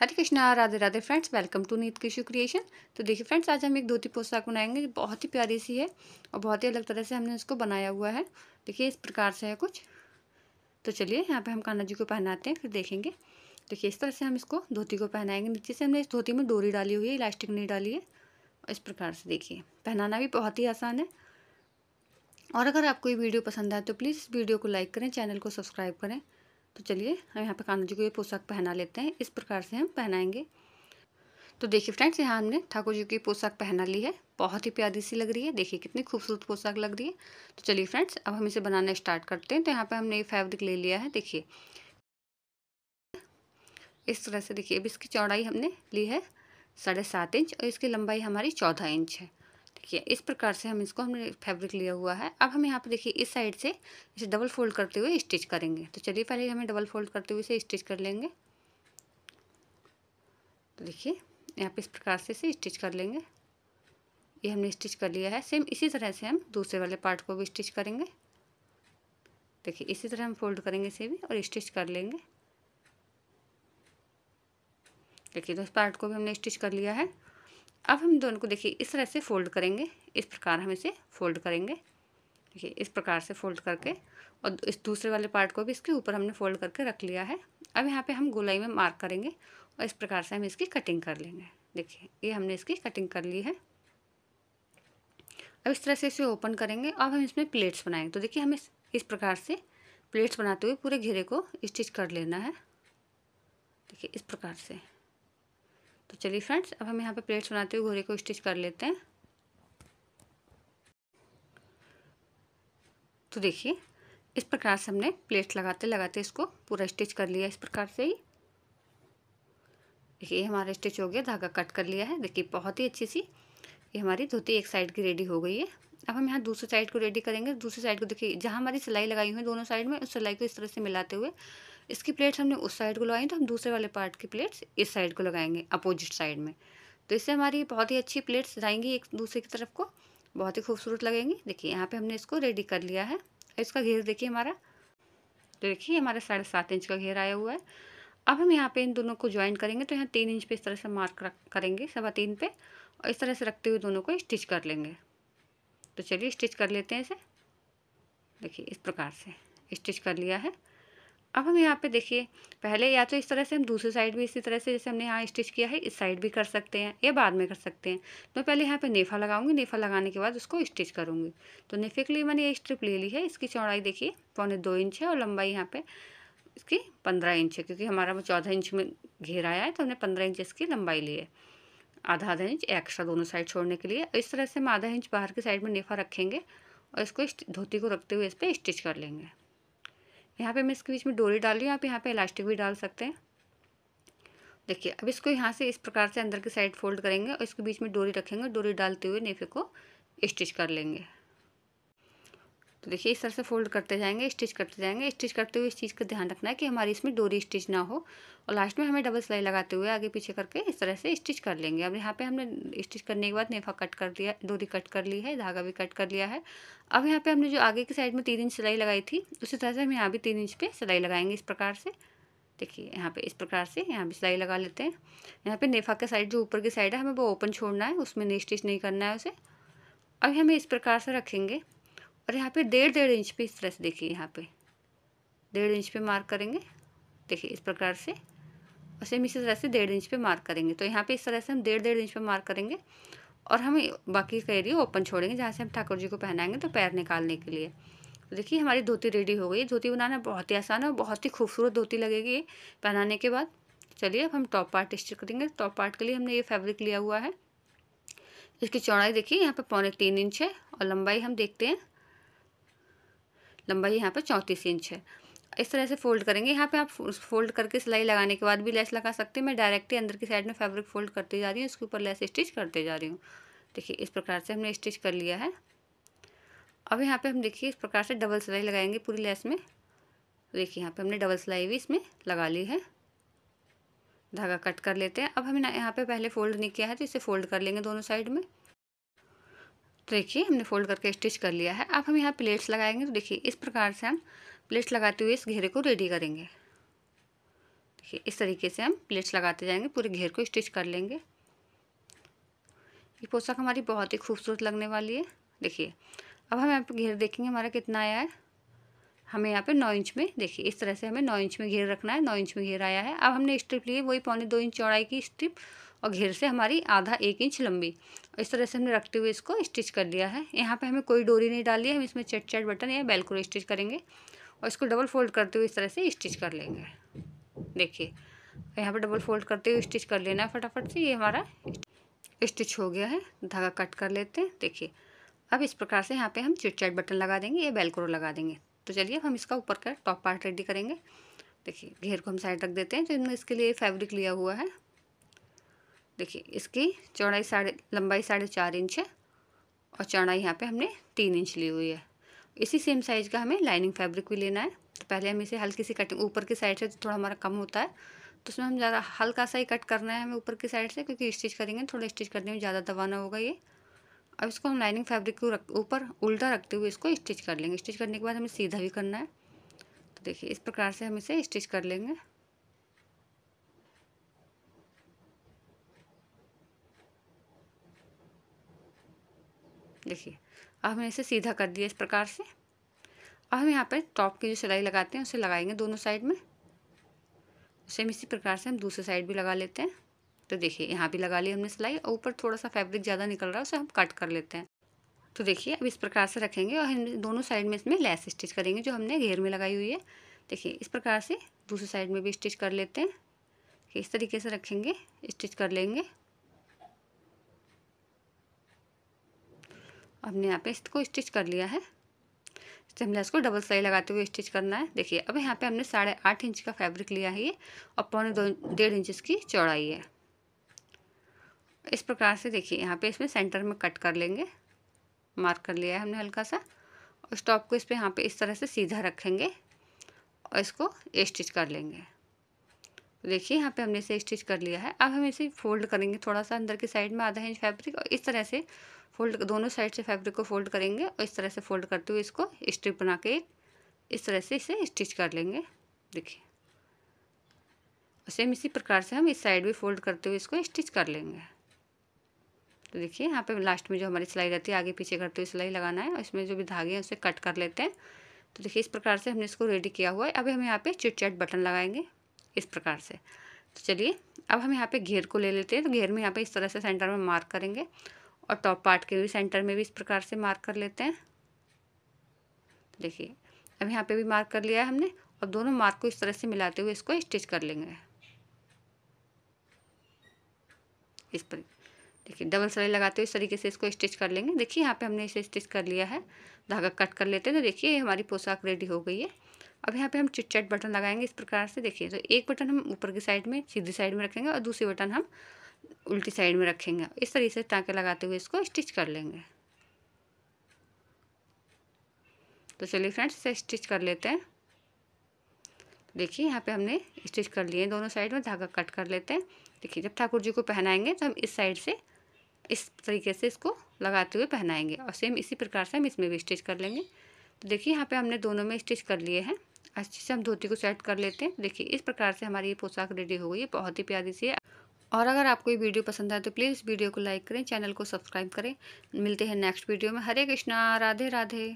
Hare Krishna Radhe Radhe friends welcome to Neet Krishi creation तो देखिए friends आज हम एक धोती पोशाक बनाएंगे बहुत ही प्यारी सी है और बहुत ही अलग तरह से हमने इसको बनाया हुआ है देखिए इस प्रकार से है कुछ तो चलिए यहाँ पे हम कान्हा जी को पहनाते हैं फिर देखेंगे देखिए इस तरह से हम इसको धोती को पहनाएंगे नीचे से हमने इस धोती में डोरी डाली हुई है इलास्टिक नहीं डाली है और इस प्रकार से देखिए पहनाना भी बहुत ही आसान है और अगर आपको ये वीडियो पसंद आए तो प्लीज़ वीडियो को लाइक करें चैनल को सब्सक्राइब करें तो चलिए हम यहाँ पर कान्हा जी को ये पोशाक पहना लेते हैं इस प्रकार से हम पहनाएंगे तो देखिए फ्रेंड्स यहाँ हमने ठाकुर जी की पोशाक पहना ली है बहुत ही प्यारी सी लग रही है देखिए कितनी खूबसूरत पोशाक लग रही है तो चलिए फ्रेंड्स अब हम इसे बनाना स्टार्ट करते हैं तो यहाँ पे हमने ये फैब्रिक ले लिया है देखिए इस तरह से देखिए अब इसकी चौड़ाई हमने ली है साढ़े सात इंच और इसकी लंबाई हमारी चौदह इंच है किया इस प्रकार से हम इसको हमने फैब्रिक लिया हुआ है अब हम यहाँ पर देखिए इस साइड से इसे डबल फोल्ड करते हुए स्टिच करेंगे तो चलिए पहले हमें डबल फोल्ड करते हुए इसे स्टिच कर लेंगे तो देखिए यहाँ पर इस प्रकार से इसे स्टिच कर लेंगे ये हमने स्टिच कर लिया है सेम इसी तरह से हम दूसरे वाले पार्ट को भी स्टिच करेंगे देखिए इसी तरह हम फोल्ड करेंगे इसे भी और स्टिच कर लेंगे देखिए तो इस पार्ट को भी हमने स्टिच कर लिया है अब हम दोनों को देखिए इस तरह से फोल्ड करेंगे इस प्रकार हम इसे फोल्ड करेंगे देखिए इस प्रकार से फोल्ड करके और इस दूसरे वाले पार्ट को भी इसके ऊपर हमने फोल्ड करके रख लिया है अब यहाँ पे हम गोलाई में मार्क करेंगे और इस प्रकार से हम इसकी कटिंग कर लेंगे देखिए ये हमने इसकी कटिंग कर ली है अब इस तरह से इसे ओपन करेंगे अब हम इसमें प्लेट्स बनाएंगे तो देखिए हमें इस प्रकार से प्लेट्स बनाते हुए पूरे घेरे को स्टिच कर लेना है देखिए इस प्रकार से तो चलिए फ्रेंड्स अब हम यहाँ पे प्लेट्स बनाते हुए घोड़े को स्टिच कर लेते हैं तो देखिए इस प्रकार से हमने प्लेट्स लगाते लगाते इसको पूरा स्टिच कर लिया इस प्रकार से ही देखिए हमारा स्टिच हो गया धागा कट कर लिया है देखिए बहुत ही अच्छी सी ये हमारी धोती एक साइड की रेडी हो गई है अब हम यहाँ दूसरी साइड को रेडी करेंगे दूसरी साइड को देखिए जहाँ हमारी सिलाई लगाई हुई है दोनों साइड में उस सिलाई को इस तरह से मिलाते हुए इसकी प्लेट्स हमने उस साइड को लगाई तो हम दूसरे वाले पार्ट की प्लेट्स इस साइड को लगाएंगे अपोजिट साइड में तो इससे हमारी बहुत ही अच्छी प्लेट्स जाएंगी एक दूसरे की तरफ को बहुत ही खूबसूरत लगेंगी देखिए यहाँ पे हमने इसको रेडी कर लिया है इसका घेर देखिए हमारा तो देखिए हमारा साढ़े सात इंच का घेर आया हुआ है अब हम यहाँ पे इन दोनों को ज्वाइन करेंगे तो यहाँ तीन इंच पे इस तरह से मार्क करेंगे सवा तीन पे और इस तरह से रखते हुए दोनों को स्टिच कर लेंगे तो चलिए स्टिच कर लेते हैं इसे देखिए इस प्रकार से स्टिच कर लिया है अब हम यहाँ पे देखिए पहले या तो इस तरह से हम दूसरी साइड भी इसी तरह से जैसे हमने यहाँ स्टिच किया है इस साइड भी कर सकते हैं या बाद में कर सकते हैं तो मैं पहले यहाँ पे नेफा लगाऊंगी नेफा लगाने के बाद उसको स्टिच करूँगी तो नेफे के लिए मैंने ये स्ट्रिप ले ली है इसकी चौड़ाई देखिए पौने दो इंच है और लंबाई यहाँ पर इसकी पंद्रह इंच है क्योंकि हमारा वो चौदह इंच में घेराया आया है तो हमने पंद्रह इंच इसकी लंबाई ली है आधा आधा इंच एक्स्ट्रा दोनों साइड छोड़ने के लिए इस तरह से हम आधा इंच बाहर की साइड में नेफा रखेंगे और इसको धोती को रखते हुए इस पर स्टिच कर लेंगे यहाँ पे मैं इसके बीच में डोरी डाल रही हूँ आप यहाँ पे इलास्टिक भी डाल सकते हैं देखिए अब इसको यहाँ से इस प्रकार से अंदर की साइड फोल्ड करेंगे और इसके बीच में डोरी रखेंगे डोरी डालते हुए नेफे को स्टिच कर लेंगे तो देखिए इस तरह से फोल्ड करते जाएंगे स्टिच करते जाएंगे स्टिच करते हुए इस चीज़ का ध्यान रखना है कि हमारी इसमें डोरी स्टिच ना हो और लास्ट में हमें डबल सिलाई लगाते हुए आगे पीछे करके इस तरह से स्टिच कर लेंगे अब यहाँ पे हमने स्टिच करने के बाद नेफा कट कर दिया डोरी कट कर ली है धागा भी कट कर लिया है अब यहाँ पर हमने जो आगे की साइड में तीन इंच सिलाई लगाई थी उसी तरह से हम यहाँ भी तीन इंच पर सिलाई लगाएंगे इस प्रकार से देखिए यहाँ पे इस प्रकार से यहाँ भी सिलाई लगा लेते हैं यहाँ पे नेफा के साइड जो ऊपर की साइड है हमें वो ओपन छोड़ना है उसमें नहीं स्टिच नहीं करना है उसे अब हमें इस प्रकार से रखेंगे और यहाँ पे डेढ़ डेढ़ इंच पे इस तरह से देखिए यहाँ पे डेढ़ इंच पे मार्क करेंगे देखिए इस प्रकार से और सेम इसी तरह से डेढ़ इंच पे मार्क करेंगे तो यहाँ पे इस तरह से हम डेढ़ डेढ़ इंच पे मार्क करेंगे और हम बाकी का एरिया ओपन छोड़ेंगे जहाँ से हम ठाकुर जी को पहनाएंगे तो पैर निकालने के लिए तो देखिए हमारी धोती रेडी हो गई धोती बनाना बहुत ही आसान है और बहुत ही खूबसूरत धोती लगेगी पहनाने के बाद चलिए अब हम टॉप पार्ट स्टिच करेंगे टॉप पार्ट के लिए हमने ये फैब्रिक लिया हुआ है इसकी चौड़ाई देखिए यहाँ पे पौने तीन इंच है और लंबाई हम देखते हैं लंबाई यहाँ पर चौंतीस इंच है इस तरह से फोल्ड करेंगे यहाँ पे आप फोल्ड करके सिलाई लगाने के बाद भी लेस लगा सकते हैं मैं डायरेक्टली अंदर की साइड में फैब्रिक फोल्ड करती जा रही हूँ इसके ऊपर लेस स्टिच करते जा रही हूँ देखिए इस प्रकार से हमने स्टिच कर लिया है अब यहाँ पे हम देखिए इस प्रकार से डबल सिलाई लगाएंगे पूरी लेस में देखिए यहाँ पर हमने डबल सिलाई भी इसमें लगा ली है धागा कट कर लेते हैं अब हमने यहाँ पर पहले फोल्ड नहीं किया है तो इसे फोल्ड कर लेंगे दोनों साइड में तो देखिए हमने फोल्ड करके स्टिच कर लिया है अब हम यहाँ प्लेट्स लगाएंगे तो देखिए इस प्रकार से हम प्लेट्स लगाते हुए इस घेरे को रेडी करेंगे देखिए इस तरीके से हम प्लेट्स लगाते जाएंगे पूरे घेर को स्टिच कर लेंगे ये पोशाक हमारी बहुत ही खूबसूरत लगने वाली है देखिए अब हम यहाँ पर घेर देखेंगे हमारा कितना आया है हमें यहाँ पे नौ इंच में देखिए इस तरह से हमें नौ इंच में घेर रखना है नौ इंच में घेर आया है अब हमने स्ट्रिप लिए वही पौने दो इंच चौड़ाई की स्ट्रिप और घेर से हमारी आधा एक इंच लंबी इस तरह से हमने रखते हुए इसको स्टिच कर दिया है यहाँ पे हमें कोई डोरी नहीं डाली है हम इसमें चट चट बटन या बेलकुर स्टिच करेंगे और इसको डबल फोल्ड करते हुए इस तरह से स्टिच कर लेंगे देखिए तो यहाँ पर डबल फोल्ड करते हुए स्टिच कर लेना है फटाफट से ये हमारा स्टिच हो गया है धागा कट कर लेते हैं देखिए अब इस प्रकार से यहाँ पर हम चट बटन लगा देंगे या बेलक्रो लगा देंगे तो चलिए अब हम इसका ऊपर का टॉप पार्ट रेडी करेंगे देखिए घेर को हम साइड रख देते हैं तो हमने इसके लिए फैब्रिक लिया हुआ है देखिए इसकी चौड़ाई साढ़े लंबाई साढ़े चार इंच है और चौड़ाई यहाँ पे हमने तीन इंच ली हुई है इसी सेम साइज़ का हमें लाइनिंग फैब्रिक भी लेना है तो पहले हम इसे हल्की सी कटिंग ऊपर की साइड से थोड़ा हमारा कम होता है तो उसमें हम ज़्यादा हल्का सा ही कट करना है हमें ऊपर की साइड से क्योंकि स्टिच करेंगे तो थोड़ा स्टिच करने में ज़्यादा दबाना होगा ये अब इसको हम लाइनिंग फैब्रिक को रख ऊपर उल्टा रखते हुए इसको स्टिच कर लेंगे स्टिच करने के बाद हमें सीधा भी करना है तो देखिए इस प्रकार से हम इसे स्टिच कर लेंगे देखिए अब हमने इसे सीधा कर दिया इस प्रकार से अब हम यहाँ पर टॉप की जो सिलाई लगाते हैं उसे लगाएंगे दोनों साइड में सेम इसी प्रकार से हम दूसरे साइड भी लगा लेते हैं तो देखिए यहाँ भी लगा ली हमने सिलाई और ऊपर थोड़ा सा फैब्रिक ज़्यादा निकल रहा है उसे हम कट कर लेते हैं तो देखिए अब इस प्रकार से रखेंगे और हम दोनों साइड में इसमें लेस स्टिच करेंगे जो हमने घेर में लगाई हुई है देखिए इस प्रकार से दूसरी साइड में भी स्टिच कर लेते हैं इस तरीके से रखेंगे स्टिच कर लेंगे हमने यहाँ पे इसको स्टिच कर लिया है हमने इसको डबल सिलाई लगाते हुए स्टिच करना है देखिए अब यहाँ पे हमने साढ़े आठ इंच का फैब्रिक लिया है ये और पौने दो डेढ़ इंच की चौड़ाई है इस प्रकार से देखिए यहाँ पे इसमें सेंटर में कट कर लेंगे मार्क कर लिया है हमने हल्का सा और स्टॉप को इस पर यहाँ पर इस तरह से सीधा रखेंगे और इसको स्टिच कर लेंगे तो देखिए यहाँ पे हमने इसे स्टिच कर लिया है अब हम इसे फोल्ड करेंगे थोड़ा सा अंदर की साइड में आधा इंच फैब्रिक और इस तरह से फोल्ड दोनों साइड से फैब्रिक को फोल्ड करेंगे और इस तरह से फोल्ड करते हुए इसको स्ट्रिप बना के इस तरह से इसे स्टिच कर लेंगे देखिए और सेम इसी प्रकार से हम इस साइड भी फोल्ड करते हुए इसको स्टिच कर लेंगे तो देखिए यहाँ पे लास्ट में जो हमारी सिलाई रहती है आगे पीछे करते हुए सिलाई लगाना है और इसमें जो भी धागे हैं उसे कट कर लेते हैं तो देखिए इस प्रकार से हमने इसको रेडी किया हुआ है अब हम यहाँ पे चिटचैट बटन लगाएंगे इस प्रकार से तो चलिए अब हम यहाँ पे घेर को ले लेते हैं तो घेर में यहाँ पे इस तरह से सेंटर में मार्क करेंगे और टॉप पार्ट के भी सेंटर में भी इस प्रकार से मार्क कर लेते हैं देखिए अब यहाँ पे भी मार्क कर लिया है हमने अब दोनों मार्क को इस तरह से मिलाते हुए इसको स्टिच कर लेंगे इस पर देखिए डबल सिलाई लगाते हुए इस तरीके से इसको स्टिच कर लेंगे देखिए यहाँ पे हमने इसे स्टिच कर लिया है धागा कट कर लेते हैं तो देखिए हमारी पोशाक रेडी हो गई है अब यहाँ पे हम चिट चट बटन लगाएंगे इस प्रकार से देखिए तो एक बटन हम ऊपर की साइड में सीधी साइड में रखेंगे और दूसरी बटन हम उल्टी साइड में रखेंगे इस तरीके से ताँके लगाते हुए इसको स्टिच कर लेंगे तो चलिए फ्रेंड्स इसे स्टिच कर लेते हैं देखिए यहाँ पे हमने स्टिच कर लिए दोनों साइड में धागा कट कर लेते हैं देखिए जब ठाकुर जी को पहनाएंगे तो हम इस साइड से इस तरीके से इसको लगाते हुए पहनाएंगे और सेम इसी प्रकार से हम इसमें भी स्टिच कर लेंगे तो देखिए यहाँ पे हमने दोनों में स्टिच कर लिए हैं अच्छे से हम धोती को सेट कर लेते हैं देखिए इस प्रकार से हमारी ये पोशाक रेडी हो गई है बहुत ही प्यारी सी है और अगर आपको ये वीडियो पसंद आए तो प्लीज़ वीडियो को लाइक करें चैनल को सब्सक्राइब करें मिलते हैं नेक्स्ट वीडियो में हरे कृष्णा राधे राधे